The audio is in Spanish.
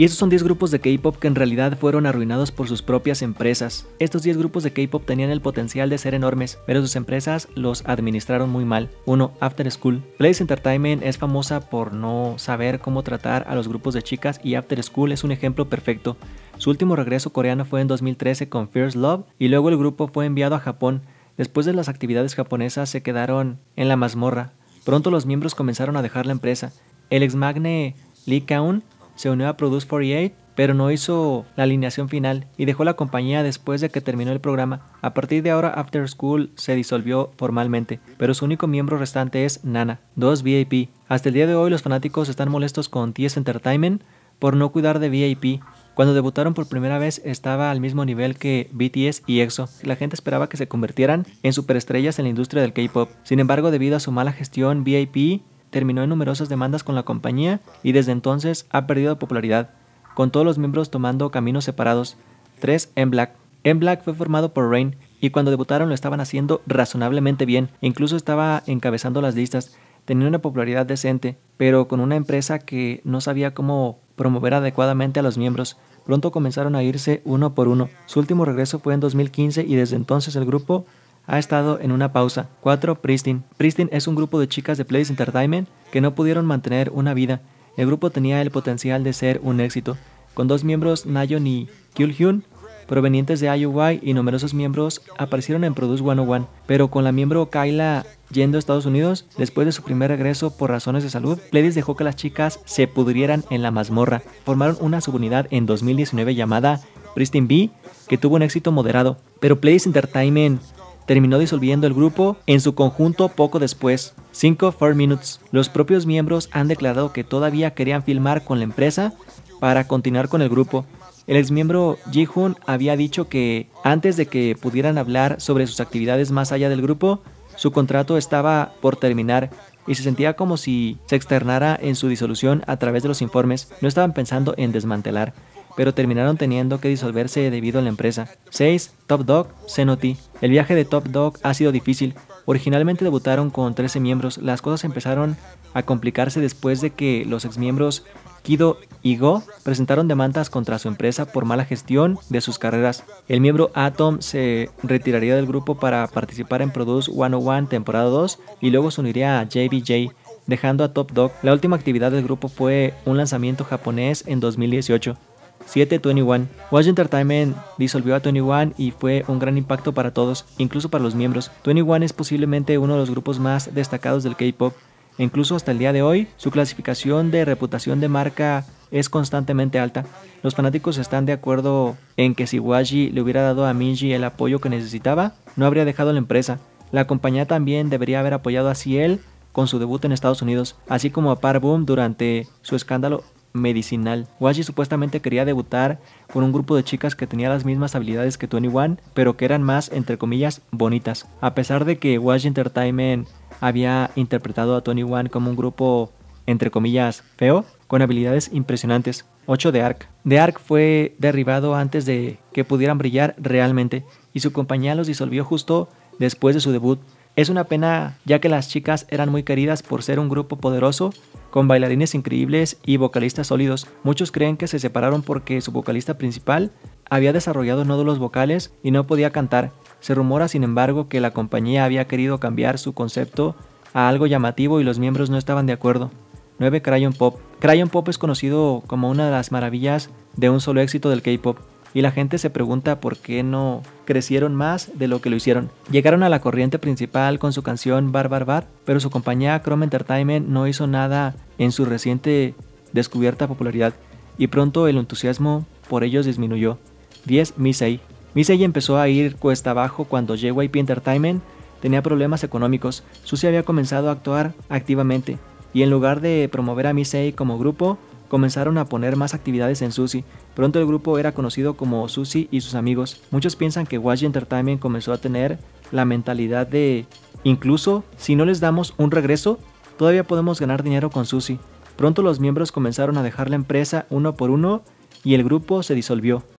Y estos son 10 grupos de K-pop que en realidad fueron arruinados por sus propias empresas. Estos 10 grupos de K-pop tenían el potencial de ser enormes, pero sus empresas los administraron muy mal. 1. After School. Place Entertainment es famosa por no saber cómo tratar a los grupos de chicas y After School es un ejemplo perfecto. Su último regreso coreano fue en 2013 con First Love y luego el grupo fue enviado a Japón. Después de las actividades japonesas se quedaron en la mazmorra. Pronto los miembros comenzaron a dejar la empresa. El ex magne Lee Kaun se unió a Produce 48 pero no hizo la alineación final y dejó la compañía después de que terminó el programa. A partir de ahora, After School se disolvió formalmente, pero su único miembro restante es Nana, 2 VIP. Hasta el día de hoy, los fanáticos están molestos con TS Entertainment por no cuidar de VIP. Cuando debutaron por primera vez estaba al mismo nivel que BTS y EXO. La gente esperaba que se convirtieran en superestrellas en la industria del K-pop. Sin embargo, debido a su mala gestión, VIP terminó en numerosas demandas con la compañía y desde entonces ha perdido popularidad, con todos los miembros tomando caminos separados. 3. En Black. En Black fue formado por Rain y cuando debutaron lo estaban haciendo razonablemente bien, incluso estaba encabezando las listas, tenía una popularidad decente, pero con una empresa que no sabía cómo promover adecuadamente a los miembros. Pronto comenzaron a irse uno por uno. Su último regreso fue en 2015 y desde entonces el grupo ha estado en una pausa. 4. Pristin. Pristin es un grupo de chicas de Place Entertainment que no pudieron mantener una vida. El grupo tenía el potencial de ser un éxito, con dos miembros, Nayon y Kyul-hyun, provenientes de IUY y numerosos miembros aparecieron en Produce 101, pero con la miembro Kyla yendo a Estados Unidos, después de su primer regreso por razones de salud, Pledis dejó que las chicas se pudrieran en la mazmorra. Formaron una subunidad en 2019 llamada Pristin B, que tuvo un éxito moderado, pero Pledis Entertainment terminó disolviendo el grupo en su conjunto poco después. 5 Four Minutes. Los propios miembros han declarado que todavía querían filmar con la empresa para continuar con el grupo. El exmiembro Ji-Hoon había dicho que antes de que pudieran hablar sobre sus actividades más allá del grupo, su contrato estaba por terminar y se sentía como si se externara en su disolución a través de los informes. No estaban pensando en desmantelar, pero terminaron teniendo que disolverse debido a la empresa. 6. Top Dog, Cenoti. El viaje de Top Dog ha sido difícil. Originalmente debutaron con 13 miembros. Las cosas empezaron a complicarse después de que los exmiembros Kido y Go presentaron demandas contra su empresa por mala gestión de sus carreras. El miembro Atom se retiraría del grupo para participar en Produce 101 temporada 2 y luego se uniría a JBJ, dejando a Top Dog. La última actividad del grupo fue un lanzamiento japonés en 2018. 721. Watch Entertainment disolvió a 21 y fue un gran impacto para todos, incluso para los miembros. 21 es posiblemente uno de los grupos más destacados del K-pop incluso hasta el día de hoy su clasificación de reputación de marca es constantemente alta. Los fanáticos están de acuerdo en que si Waji le hubiera dado a Minji el apoyo que necesitaba, no habría dejado la empresa. La compañía también debería haber apoyado a Ciel con su debut en Estados Unidos, así como a Par Boom durante su escándalo medicinal. Washi supuestamente quería debutar con un grupo de chicas que tenía las mismas habilidades que Tony Wan, pero que eran más, entre comillas, bonitas. A pesar de que Washi Entertainment había interpretado a Tony Wan como un grupo, entre comillas, feo, con habilidades impresionantes. 8 de Ark. The Ark fue derribado antes de que pudieran brillar realmente, y su compañía los disolvió justo después de su debut. Es una pena ya que las chicas eran muy queridas por ser un grupo poderoso con bailarines increíbles y vocalistas sólidos. Muchos creen que se separaron porque su vocalista principal había desarrollado nódulos vocales y no podía cantar. Se rumora, sin embargo, que la compañía había querido cambiar su concepto a algo llamativo y los miembros no estaban de acuerdo. 9. Crayon Pop. Crayon Pop es conocido como una de las maravillas de un solo éxito del K-Pop y la gente se pregunta por qué no crecieron más de lo que lo hicieron. Llegaron a la corriente principal con su canción Bar Bar Bar, pero su compañía Chrome Entertainment no hizo nada en su reciente descubierta popularidad y pronto el entusiasmo por ellos disminuyó. 10. Misei. Misei empezó a ir cuesta abajo cuando JYP Entertainment tenía problemas económicos. Susie había comenzado a actuar activamente y en lugar de promover a Misei como grupo, Comenzaron a poner más actividades en Suzy. Pronto el grupo era conocido como Suzy y sus amigos. Muchos piensan que Watch Entertainment comenzó a tener la mentalidad de incluso si no les damos un regreso, todavía podemos ganar dinero con Suzy. Pronto los miembros comenzaron a dejar la empresa uno por uno y el grupo se disolvió.